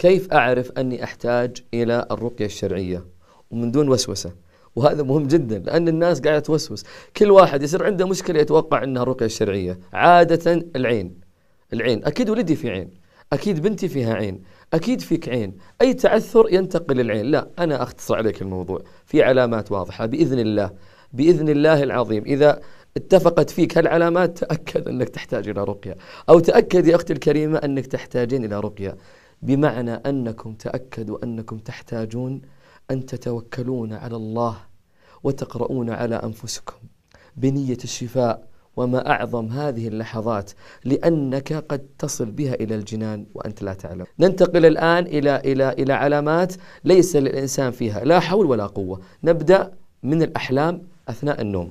كيف أعرف أني أحتاج إلى الرقية الشرعية ومن دون وسوسة وهذا مهم جدا لأن الناس قاعدة توسوس كل واحد يصير عنده مشكلة يتوقع أنها الرقية الشرعية عادة العين العين أكيد ولدي في عين أكيد بنتي فيها عين أكيد فيك عين أي تعثر ينتقل للعين لا أنا أختصر عليك الموضوع في علامات واضحة بإذن الله بإذن الله العظيم إذا اتفقت فيك هالعلامات تأكد أنك تحتاج إلى رقية أو تأكد يا أختي الكريمة أنك تحتاجين إلى رقية بمعنى أنكم تأكدوا أنكم تحتاجون أن تتوكلون على الله وتقرؤون على أنفسكم بنية الشفاء وما أعظم هذه اللحظات لأنك قد تصل بها إلى الجنان وأنت لا تعلم ننتقل الآن إلى, إلى, إلى علامات ليس للإنسان فيها لا حول ولا قوة نبدأ من الأحلام أثناء النوم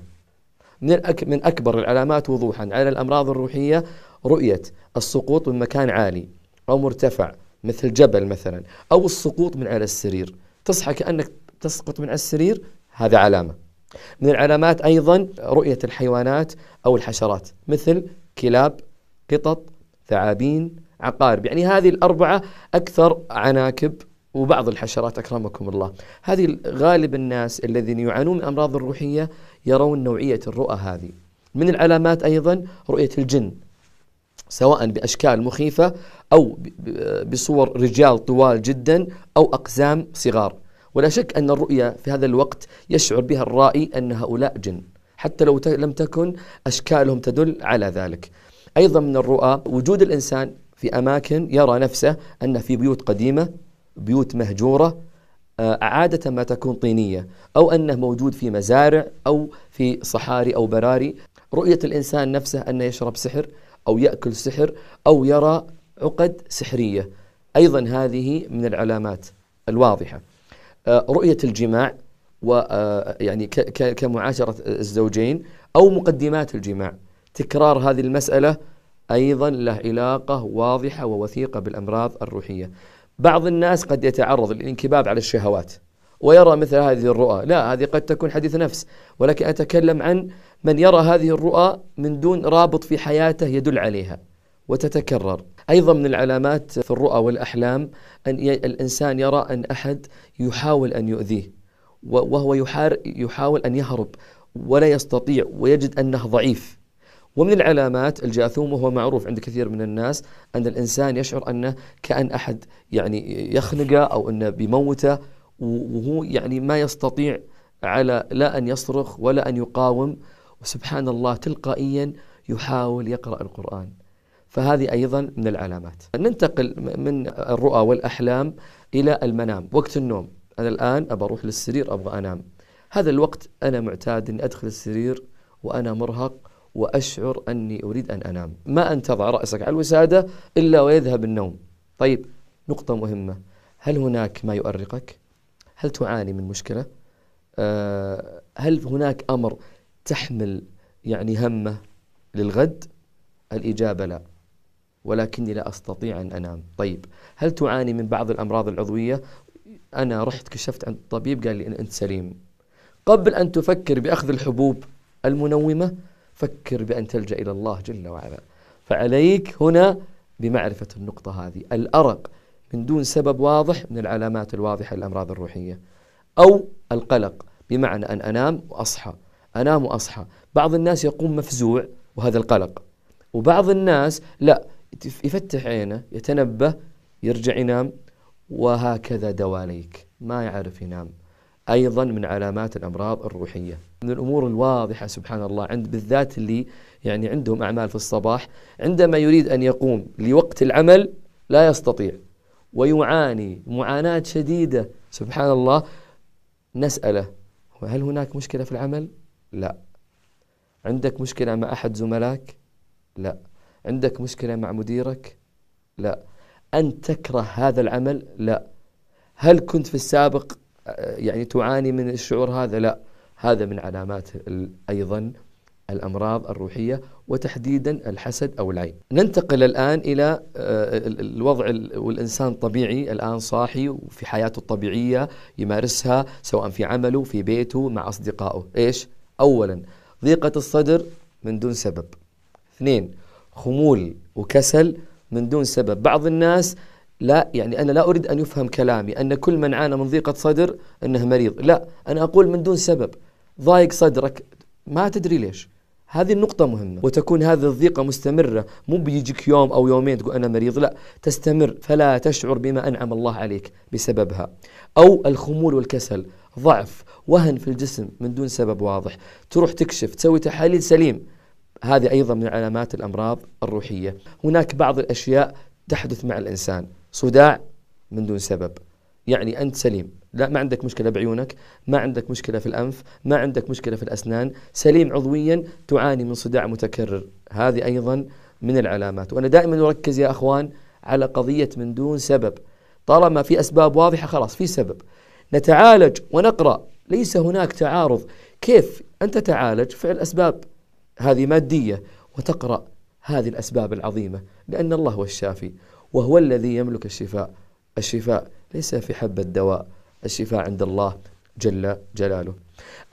من, الأك من أكبر العلامات وضوحا على الأمراض الروحية رؤية السقوط من مكان عالي أو مرتفع مثل جبل مثلا أو السقوط من على السرير تصحى كأنك تسقط من على السرير هذا علامة من العلامات أيضا رؤية الحيوانات أو الحشرات مثل كلاب قطط ثعابين عقارب يعني هذه الأربعة أكثر عناكب وبعض الحشرات أكرمكم الله هذه غالب الناس الذين يعانون من أمراض الروحية يرون نوعية الرؤى هذه من العلامات أيضا رؤية الجن سواء بأشكال مخيفة أو بصور رجال طوال جدا أو أقزام صغار ولا شك أن الرؤيه في هذا الوقت يشعر بها الرائي أن هؤلاء جن حتى لو لم تكن أشكالهم تدل على ذلك أيضا من الرؤى وجود الإنسان في أماكن يرى نفسه أن في بيوت قديمة بيوت مهجورة آه، عادة ما تكون طينية أو أنه موجود في مزارع أو في صحاري أو براري رؤية الإنسان نفسه أنه يشرب سحر أو يأكل سحر أو يرى عقد سحرية أيضا هذه من العلامات الواضحة آه، رؤية الجماع و آه، يعني كمعاشرة الزوجين أو مقدمات الجماع تكرار هذه المسألة أيضا له علاقة واضحة ووثيقة بالأمراض الروحية بعض الناس قد يتعرض للانكباب على الشهوات ويرى مثل هذه الرؤى لا هذه قد تكون حديث نفس ولكن أتكلم عن من يرى هذه الرؤى من دون رابط في حياته يدل عليها وتتكرر أيضا من العلامات في الرؤى والأحلام أن الإنسان يرى أن أحد يحاول أن يؤذيه وهو يحاول أن يهرب ولا يستطيع ويجد أنه ضعيف ومن العلامات الجاثوم وهو معروف عند كثير من الناس أن الإنسان يشعر أنه كأن أحد يعني يخنقه أو أنه بيموته وهو يعني ما يستطيع على لا أن يصرخ ولا أن يقاوم وسبحان الله تلقائيا يحاول يقرأ القرآن فهذه أيضا من العلامات ننتقل من الرؤى والأحلام إلى المنام وقت النوم أنا الآن أبى أروح للسرير أبغى أنام هذا الوقت أنا معتاد أن أدخل السرير وأنا مرهق وأشعر أني أريد أن أنام ما أن تضع رأسك على الوسادة إلا ويذهب النوم طيب نقطة مهمة هل هناك ما يؤرقك؟ هل تعاني من مشكلة؟ آه، هل هناك أمر تحمل يعني همه للغد؟ الإجابة لا ولكني لا أستطيع أن أنام طيب هل تعاني من بعض الأمراض العضوية؟ أنا رحت كشفت عند الطبيب قال لي أنت سليم قبل أن تفكر بأخذ الحبوب المنومة فكر بأن تلجأ إلى الله جل وعلا فعليك هنا بمعرفة النقطة هذه الأرق من دون سبب واضح من العلامات الواضحة للأمراض الروحية أو القلق بمعنى أن أنام وأصحى أنام وأصحى بعض الناس يقوم مفزوع وهذا القلق وبعض الناس لا يفتح عينه يتنبه يرجع ينام وهكذا دواليك ما يعرف ينام أيضا من علامات الأمراض الروحية من الأمور الواضحة سبحان الله عند بالذات اللي يعني عندهم أعمال في الصباح عندما يريد أن يقوم لوقت العمل لا يستطيع ويعاني معاناة شديدة سبحان الله نسأله هل هناك مشكلة في العمل؟ لا عندك مشكلة مع أحد زملائك؟ لا عندك مشكلة مع مديرك؟ لا أنت تكره هذا العمل؟ لا هل كنت في السابق آه، يعني تعاني من الشعور هذا؟ لا هذا من علامات أيضا الأمراض الروحية وتحديدا الحسد أو العين ننتقل الآن إلى آه، الوضع والإنسان طبيعي الآن صاحي وفي حياته الطبيعية يمارسها سواء في عمله في بيته مع أصدقائه إيش؟ أولا ضيقة الصدر من دون سبب اثنين خمول وكسل من دون سبب بعض الناس لا يعني أنا لا أريد أن يفهم كلامي أن كل من عانى من ضيقة صدر أنه مريض لا أنا أقول من دون سبب ضايق صدرك ما تدري ليش هذه النقطة مهمة وتكون هذه الضيقة مستمرة مو بيجيك يوم أو يومين تقول أنا مريض لا تستمر فلا تشعر بما أنعم الله عليك بسببها أو الخمول والكسل ضعف وهن في الجسم من دون سبب واضح تروح تكشف تسوي تحاليل سليم هذه أيضا من علامات الأمراض الروحية هناك بعض الأشياء تحدث مع الإنسان صداع من دون سبب يعني أنت سليم لا ما عندك مشكلة بعيونك ما عندك مشكلة في الأنف ما عندك مشكلة في الأسنان سليم عضويا تعاني من صداع متكرر هذه أيضا من العلامات وأنا دائما أركز يا أخوان على قضية من دون سبب طالما في أسباب واضحة خلاص في سبب نتعالج ونقرأ ليس هناك تعارض كيف أنت تعالج فعل أسباب هذه مادية وتقرأ هذه الأسباب العظيمة لأن الله هو الشافي وهو الذي يملك الشفاء الشفاء ليس في حبة دواء الشفاء عند الله جل جلاله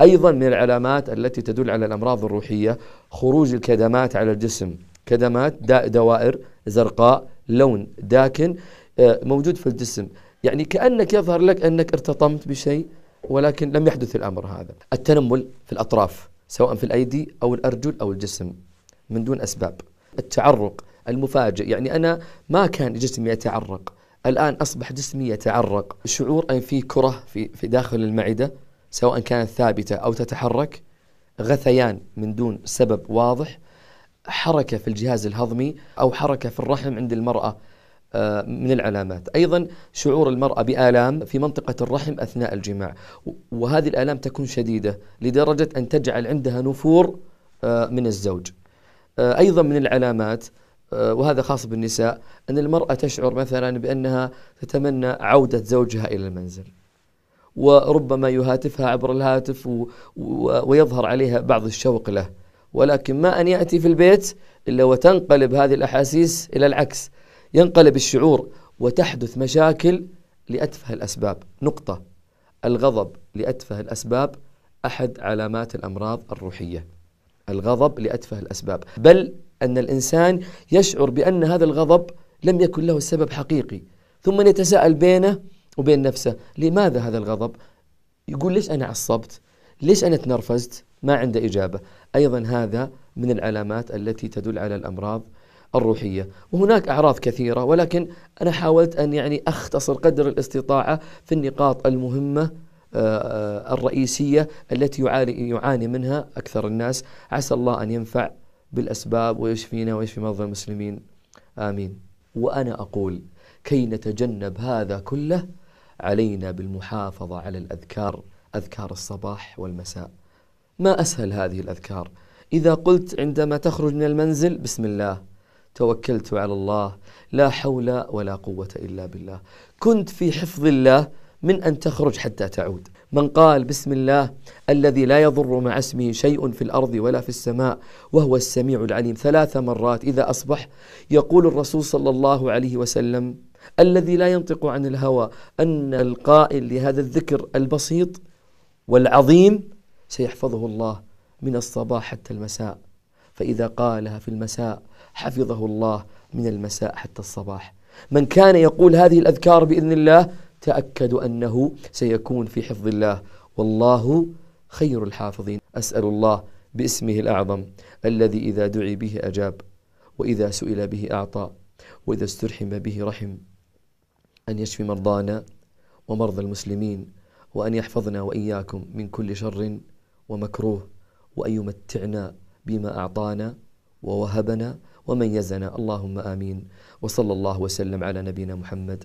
أيضا من العلامات التي تدل على الأمراض الروحية خروج الكدمات على الجسم كدمات دوائر زرقاء لون داكن آه، موجود في الجسم يعني كأنك يظهر لك أنك ارتطمت بشيء ولكن لم يحدث الأمر هذا التنمل في الأطراف سواء في الأيدي أو الأرجل أو الجسم من دون أسباب التعرق المفاجئ يعني أنا ما كان جسمي يتعرق الآن أصبح جسمي يتعرق شعور أن في كرة في, في داخل المعدة سواء كانت ثابتة أو تتحرك غثيان من دون سبب واضح حركة في الجهاز الهضمي أو حركة في الرحم عند المرأة آه، من العلامات أيضا شعور المرأة بآلام في منطقة الرحم أثناء الجماع وهذه الآلام تكون شديدة لدرجة أن تجعل عندها نفور آه، من الزوج آه، أيضا من العلامات آه، وهذا خاص بالنساء أن المرأة تشعر مثلا بأنها تتمنى عودة زوجها إلى المنزل وربما يهاتفها عبر الهاتف و... و... ويظهر عليها بعض الشوق له ولكن ما أن يأتي في البيت إلا وتنقلب هذه الأحاسيس إلى العكس ينقلب الشعور وتحدث مشاكل لأتفه الأسباب نقطة الغضب لأتفه الأسباب أحد علامات الأمراض الروحية الغضب لأتفه الأسباب بل أن الإنسان يشعر بأن هذا الغضب لم يكن له سبب حقيقي ثم يتساءل بينه وبين نفسه لماذا هذا الغضب يقول ليش أنا عصبت ليش أنا تنرفزت ما عنده إجابة أيضا هذا من العلامات التي تدل على الأمراض الروحية وهناك أعراض كثيرة ولكن أنا حاولت أن يعني أختصر قدر الاستطاعة في النقاط المهمة آه، آه، الرئيسية التي يعاني منها أكثر الناس عسى الله أن ينفع بالأسباب ويشفينا ويشفي مرضى المسلمين آمين وأنا أقول كي نتجنب هذا كله علينا بالمحافظة على الأذكار أذكار الصباح والمساء ما أسهل هذه الأذكار إذا قلت عندما تخرج من المنزل بسم الله توكلت على الله لا حول ولا قوة إلا بالله كنت في حفظ الله من أن تخرج حتى تعود من قال بسم الله الذي لا يضر مع اسمه شيء في الارض ولا في السماء وهو السميع العليم ثلاث مرات اذا اصبح يقول الرسول صلى الله عليه وسلم الذي لا ينطق عن الهوى ان القائل لهذا الذكر البسيط والعظيم سيحفظه الله من الصباح حتى المساء فاذا قالها في المساء حفظه الله من المساء حتى الصباح من كان يقول هذه الاذكار باذن الله تأكد أنه سيكون في حفظ الله والله خير الحافظين أسأل الله باسمه الأعظم الذي إذا دعي به أجاب وإذا سئل به أعطى وإذا استرحم به رحم أن يشفي مرضانا ومرضى المسلمين وأن يحفظنا وإياكم من كل شر ومكروه وأن يمتعنا بما أعطانا ووهبنا وميزنا اللهم آمين وصلى الله وسلم على نبينا محمد